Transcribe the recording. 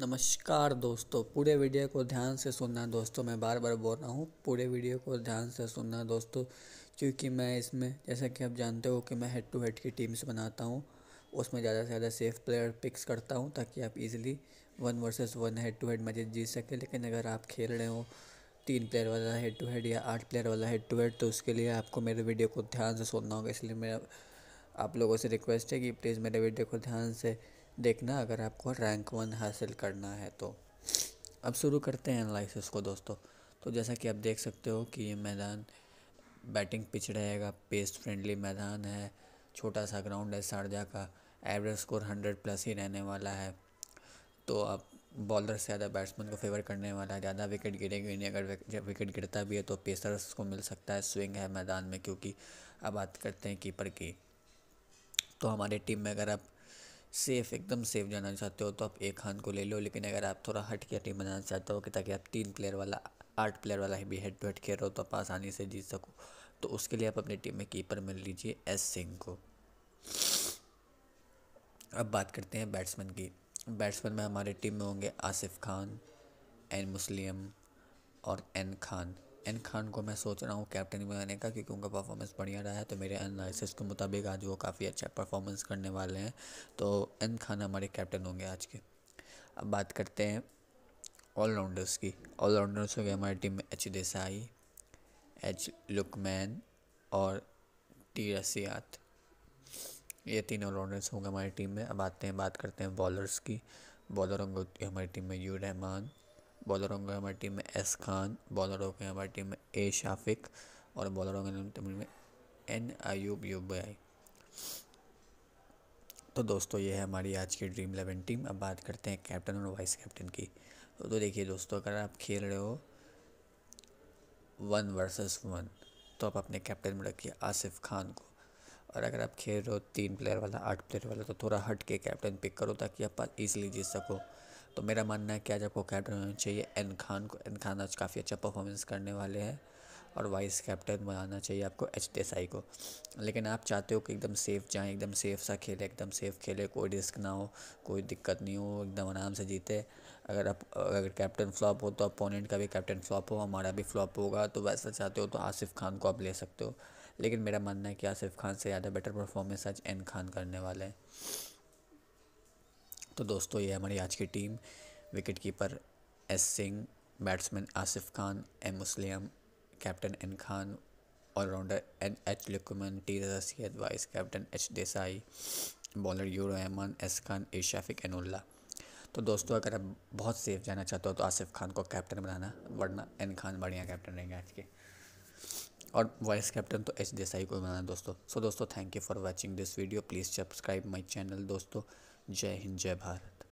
नमस्कार दोस्तों पूरे वीडियो को ध्यान से सुनना दोस्तों मैं बार बार बोल रहा हूँ पूरे वीडियो को ध्यान से सुनना दोस्तों क्योंकि मैं इसमें जैसा कि आप जानते हो कि मैं हेड टू हेड की टीम्स बनाता हूँ उसमें ज़्यादा से ज़्यादा सेफ प्लेयर पिक्स करता हूँ ताकि आप easily one versus one head to head matches जीत सकें लेकिन अगर आप खेल रहे हो तीन प्लेयर वाला हेड टू हेड या आठ प्लेयर वाला हेड टू हेड तो उसके लिए आपको मेरे वीडियो को ध्यान से सुनना होगा इसलिए मेरा आप लोगों से रिक्वेस्ट है कि प्लीज़ मेरे वीडियो को ध्यान से देखना अगर आपको रैंक वन हासिल करना है तो अब शुरू करते हैं एनालिसिस को दोस्तों तो जैसा कि आप देख सकते हो कि ये मैदान बैटिंग पिच रहेगा पेस्ट फ्रेंडली मैदान है छोटा सा ग्राउंड है शारजा का एवरेज स्कोर हंड्रेड प्लस ही रहने वाला है तो आप बॉलर से ज़्यादा बैट्समैन को फेवर करने वाला है ज़्यादा विकेट गिरेगी नहीं अगर विकेट गिरता भी है तो पेसर्स को मिल सकता है स्विंग है मैदान में क्योंकि अब बात करते हैं कीपर की तो हमारी टीम में अगर आप सेफ़ एकदम सेफ जाना चाहते हो तो आप एक खान को ले लो लेकिन अगर आप थोड़ा हट के टीम बनाना चाहते हो कि ताकि आप तीन प्लेयर वाला आठ प्लेयर वाला भी हेड टू हेड खेल रहे हो तो आप आसानी से जीत सको तो उसके लिए आप अपनी टीम में कीपर मिल लीजिए एस सिंह को अब बात करते हैं बैट्समैन की बैट्समैन में हमारे टीम में होंगे आसिफ खान एन मुस्लिम और एन खान एन खान को मैं सोच रहा हूँ कैप्टन बनाने का क्योंकि उनका परफॉर्मेंस बढ़िया रहा है तो मेरे एनालिसिस के मुताबिक आज वो काफ़ी अच्छा परफॉर्मेंस करने वाले हैं तो एन खान हमारे कैप्टन होंगे आज के अब बात करते हैं ऑलराउंडर्स की ऑलराउंडर्स हो गए हमारी टीम में एच देसाई एच लुकमैन और टी रसियात ये तीन ऑलराउंडर्स होंगे हमारी टीम में अब आते हैं बात करते हैं बॉलर्स की बॉलर होंगे हमारी टीम में यू रहमान बॉलर होंगे हमारी टीम में एस खान बॉलर होंगे हमारी टीम में ए शाफिक और बॉलर होंगे टीम में एन आयूब आई तो दोस्तों ये है हमारी आज की ड्रीम इलेवन टीम अब बात करते हैं कैप्टन और वाइस कैप्टन की तो, तो देखिए दोस्तों अगर आप खेल रहे हो वन वर्सेस वन तो आप अपने कैप्टन में रखिए आसिफ खान को और अगर आप खेल रहे हो तीन प्लेयर वाला आठ प्लेयर वाला तो थोड़ा हट के कैप्टन पिक करो ताकि आप ईजिली जीत सको तो मेरा मानना है कि आज आपको कैप्टन होना चाहिए एन खान को एन खान आज काफ़ी अच्छा परफॉर्मेंस करने वाले हैं और वाइस कैप्टन बनाना चाहिए आपको एच डी को लेकिन आप चाहते हो कि एकदम सेफ जाएँ एकदम सेफ सा खेले एकदम सेफ खेले कोई रिस्क ना हो कोई दिक्कत नहीं हो एकदम आराम से जीते अगर आप अगर कैप्टन फ्लॉप हो तो अपोनेंट का भी कैप्टन फ्लॉप हो हमारा भी फ्लॉप होगा तो वैसा चाहते हो तो आसिफ खान को आप ले सकते हो लेकिन मेरा मानना है कि आसिफ खान से ज़्यादा बेटर परफॉर्मेंस आज एन खान करने वाले हैं तो दोस्तों ये हमारी आज की team wicketkeeper S Singh batsman Asif Khan M Muslim captain N Khan allrounder N H Luqman T Raza Sayed vice captain H Desai bowler U Rahman S Khan A Shafiq एनुल्ला तो दोस्तों अगर आप बहुत सेफ जाना चाहते हो तो आसिफ खान को कैप्टन बनाना वरना एन खान बढ़िया कैप्टन रहेंगे आज के और वाइस कैप्टन तो एच देसाई को बनाना दोस्तों सो दोस्तों thank you for watching this video please subscribe my channel दोस्तों जय हिंद जय भारत